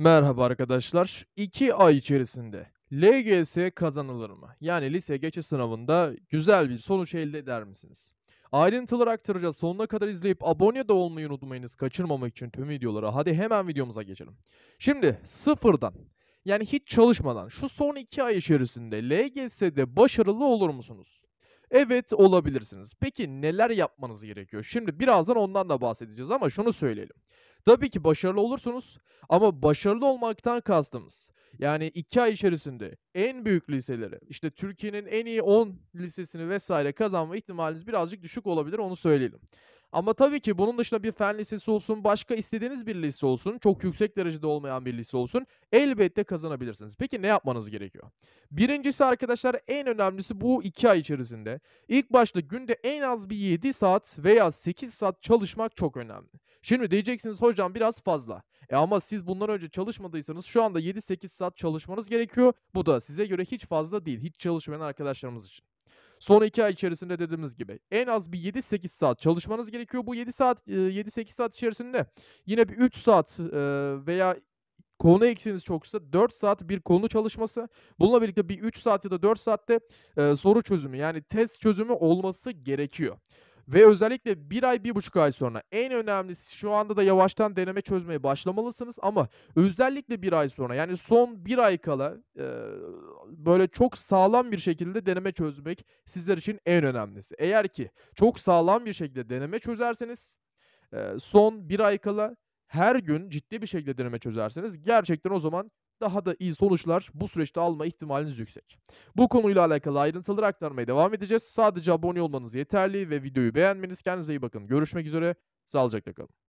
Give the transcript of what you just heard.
Merhaba arkadaşlar. 2 ay içerisinde LGS kazanılır mı? Yani lise geçiş sınavında güzel bir sonuç elde eder misiniz? Ayrıntıları aktaracağız. Sonuna kadar izleyip abone de olmayı unutmayınız. Kaçırmamak için tüm videolara. Hadi hemen videomuza geçelim. Şimdi sıfırdan yani hiç çalışmadan şu son 2 ay içerisinde LGS'de başarılı olur musunuz? Evet olabilirsiniz. Peki neler yapmanız gerekiyor? Şimdi birazdan ondan da bahsedeceğiz ama şunu söyleyelim. Tabii ki başarılı olursunuz ama başarılı olmaktan kastımız yani 2 ay içerisinde en büyük liseleri işte Türkiye'nin en iyi 10 lisesini vesaire kazanma ihtimaliniz birazcık düşük olabilir onu söyleyelim. Ama tabii ki bunun dışında bir fen lisesi olsun, başka istediğiniz bir lise olsun, çok yüksek derecede olmayan bir lise olsun elbette kazanabilirsiniz. Peki ne yapmanız gerekiyor? Birincisi arkadaşlar en önemlisi bu 2 ay içerisinde. ilk başta günde en az bir 7 saat veya 8 saat çalışmak çok önemli. Şimdi diyeceksiniz hocam biraz fazla. E ama siz bundan önce çalışmadıysanız şu anda 7-8 saat çalışmanız gerekiyor. Bu da size göre hiç fazla değil. Hiç çalışmayan arkadaşlarımız için. Son 2 ay içerisinde dediğimiz gibi en az bir 7-8 saat çalışmanız gerekiyor. Bu 7 saat 7-8 e, saat içerisinde yine bir 3 saat e, veya konu eksiğiniz çoksa 4 saat bir konu çalışması. Bununla birlikte bir 3 saat ya da 4 saatte e, soru çözümü yani test çözümü olması gerekiyor. Ve özellikle bir ay, bir buçuk ay sonra en önemlisi şu anda da yavaştan deneme çözmeye başlamalısınız ama özellikle bir ay sonra yani son bir ay kala e, böyle çok sağlam bir şekilde deneme çözmek sizler için en önemlisi. Eğer ki çok sağlam bir şekilde deneme çözerseniz e, son bir ay kala her gün ciddi bir şekilde deneme çözerseniz gerçekten o zaman daha da iyi sonuçlar bu süreçte alma ihtimaliniz yüksek. Bu konuyla alakalı ayrıntıları aktarmaya devam edeceğiz. Sadece abone olmanız yeterli ve videoyu beğenmeniz. Kendinize iyi bakın. Görüşmek üzere. Sağlıcakla kalın.